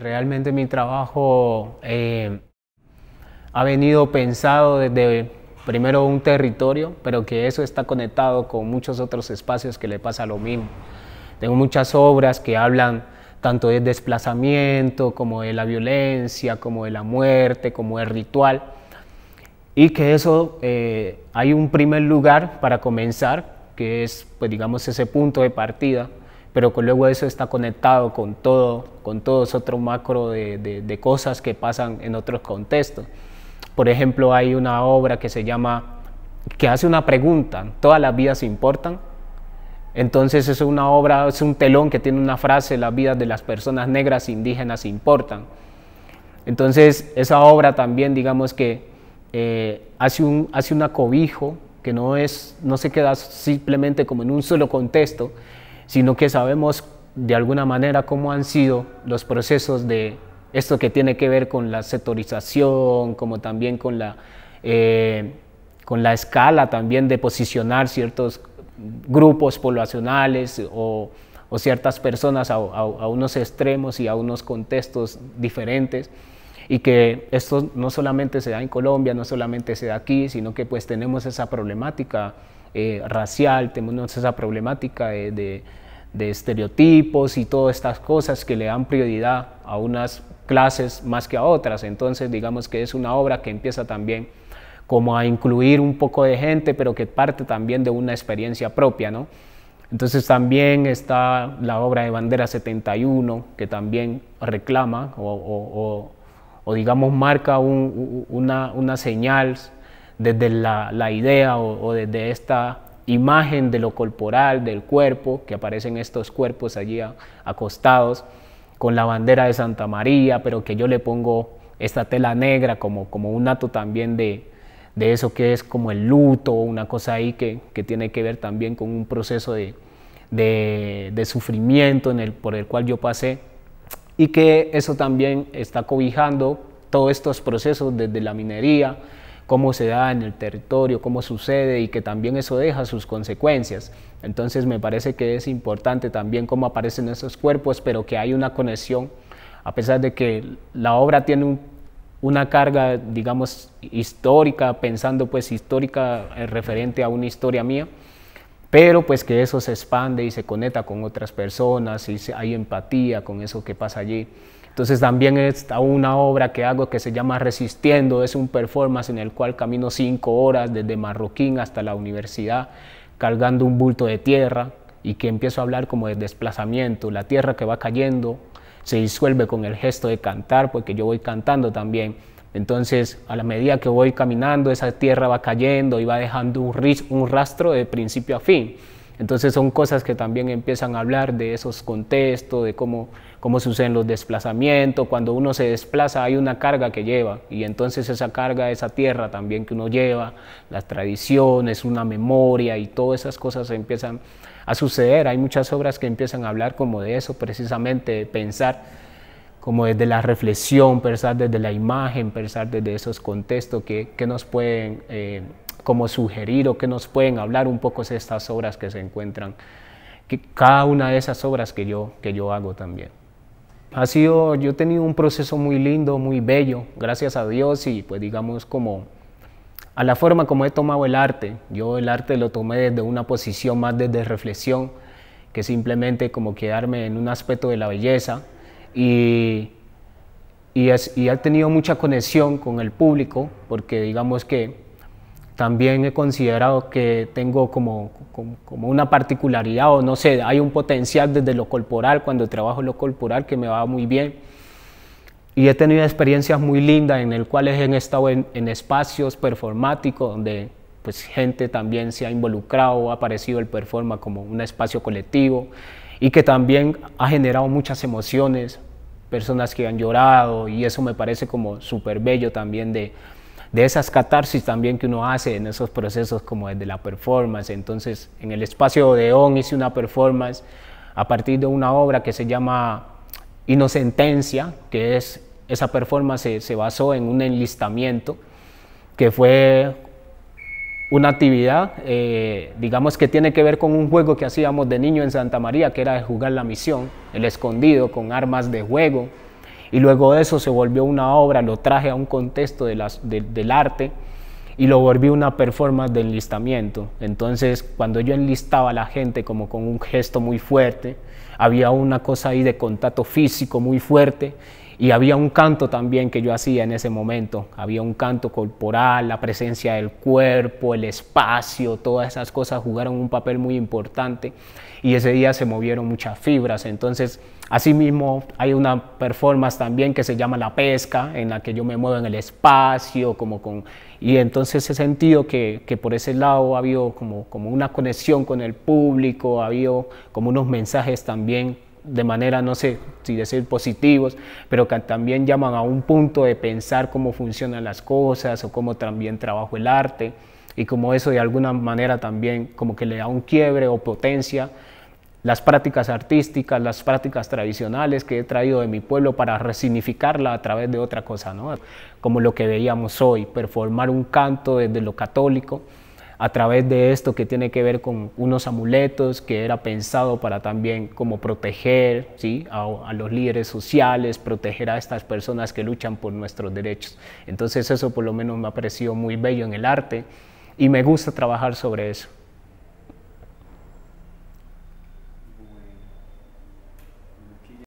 Realmente mi trabajo eh, ha venido pensado desde primero un territorio, pero que eso está conectado con muchos otros espacios que le pasa lo mismo. Tengo muchas obras que hablan tanto del desplazamiento, como de la violencia, como de la muerte, como del ritual. Y que eso, eh, hay un primer lugar para comenzar, que es, pues digamos, ese punto de partida, pero luego eso está conectado con todo, con todo ese otro macro de, cosas que pasan en otros contextos. Por ejemplo, hay una obra que se llama, que hace una pregunta, todas las vidas importan. Entonces es una obra, es un telón que tiene una frase, las vidas de las personas negras indígenas importan. Entonces esa obra también, digamos que eh, hace, un, hace un acobijo que no, es, no se queda simplemente como en un solo contexto, sino que sabemos de alguna manera cómo han sido los procesos de esto que tiene que ver con la sectorización, como también con la, eh, con la escala también de posicionar ciertos grupos poblacionales o, ciertas personas a, unos extremos y a unos contextos diferentes y que esto no solamente se da en Colombia, no solamente se da aquí, sino que pues tenemos esa problemática eh, racial, tenemos esa problemática de, estereotipos y todas estas cosas que le dan prioridad a unas clases más que a otras. Entonces, digamos que es una obra que empieza también como a incluir un poco de gente, pero que parte también de una experiencia propia, ¿no? Entonces también está la obra de Bandera 71, que también reclama o, digamos marca una, una señal desde la, idea o, desde esta imagen de lo corporal, del cuerpo, que aparecen estos cuerpos allí acostados con la bandera de Santa María, pero que yo le pongo esta tela negra como, como un ato también de, eso que es como el luto, una cosa ahí que, tiene que ver también con un proceso de, sufrimiento en el, por el cual yo pasé y que eso también está cobijando todos estos procesos desde la minería, cómo se da en el territorio, cómo sucede y que también eso deja sus consecuencias. Entonces me parece que es importante también cómo aparecen esos cuerpos, pero que hay una conexión, a pesar de que la obra tiene una carga, digamos, histórica, pensando pues histórica eh, referente a una historia mía, pero pues que eso se expande y se conecta con otras personas y hay empatía con eso que pasa allí. Entonces también está una obra que hago que se llama Resistiendo, es un performance en el cual camino cinco horas desde Marroquín hasta la universidad cargando un bulto de tierra y que empiezo a hablar como de desplazamiento, la tierra que va cayendo se disuelve con el gesto de cantar porque yo voy cantando también entonces, a la medida que voy caminando, esa tierra va cayendo y va dejando un, rastro de principio a fin. Entonces son cosas que también empiezan a hablar de esos contextos, de cómo, cómo suceden los desplazamientos. Cuando uno se desplaza hay una carga que lleva y entonces esa carga, esa tierra también que uno lleva, las tradiciones, una memoria y todas esas cosas empiezan a suceder. Hay muchas obras que empiezan a hablar como de eso, precisamente de pensar como desde la reflexión, pensar desde la imagen, pensar desde esos contextos que, que nos pueden eh, como sugerir o que nos pueden hablar un poco de estas obras que se encuentran, que cada una de esas obras que yo, que yo hago también. Ha sido, yo he tenido un proceso muy lindo, muy bello, gracias a Dios y pues digamos como a la forma como he tomado el arte. Yo el arte lo tomé desde una posición más desde reflexión que simplemente como quedarme en un aspecto de la belleza y, y, es, y, ha tenido mucha conexión con el público, porque digamos que también he considerado que tengo como, como, una particularidad, o no sé, hay un potencial desde lo corporal, cuando trabajo lo corporal, que me va muy bien. Y he tenido experiencias muy lindas en el cuales he estado en, espacios performáticos donde pues gente también se ha involucrado, ha aparecido el performa como un espacio colectivo, y que también ha generado muchas emociones, personas que han llorado y eso me parece como súper bello también de, de esas catarsis también que uno hace en esos procesos como desde la performance. Entonces, en el espacio de Odeón hice una performance a partir de una obra que se llama Inocentencia, que es esa performance se, se basó en un enlistamiento que fue una actividad, eh, digamos que tiene que ver con un juego que hacíamos de niño en Santa María, que era de jugar la misión, el escondido con armas de juego. Y luego de eso se volvió una obra, lo traje a un contexto de las, del arte y lo volví una performance de enlistamiento. Entonces, cuando yo enlistaba a la gente como con un gesto muy fuerte, había una cosa ahí de contacto físico muy fuerte y había un canto también que yo hacía en ese momento, había un canto corporal, la presencia del cuerpo, el espacio, todas esas cosas jugaron un papel muy importante y ese día se movieron muchas fibras. Entonces, asimismo, hay una performance también que se llama La Pesca, en la que yo me muevo en el espacio, como con... Y entonces he sentido que, por ese lado había como, como una conexión con el público, había como unos mensajes también de manera, no sé si decir positivos, pero que también llaman a un punto de pensar cómo funcionan las cosas o cómo también trabajo el arte y como eso de alguna manera también como que le da un quiebre o potencia las prácticas artísticas, las prácticas tradicionales que he traído de mi pueblo para resignificarla a través de otra cosa, ¿no? como lo que veíamos hoy, performar un canto desde lo católico, a través de esto que tiene que ver con unos amuletos que era pensado para también como proteger ¿sí? a, a los líderes sociales, proteger a estas personas que luchan por nuestros derechos. Entonces eso por lo menos me ha parecido muy bello en el arte y me gusta trabajar sobre eso.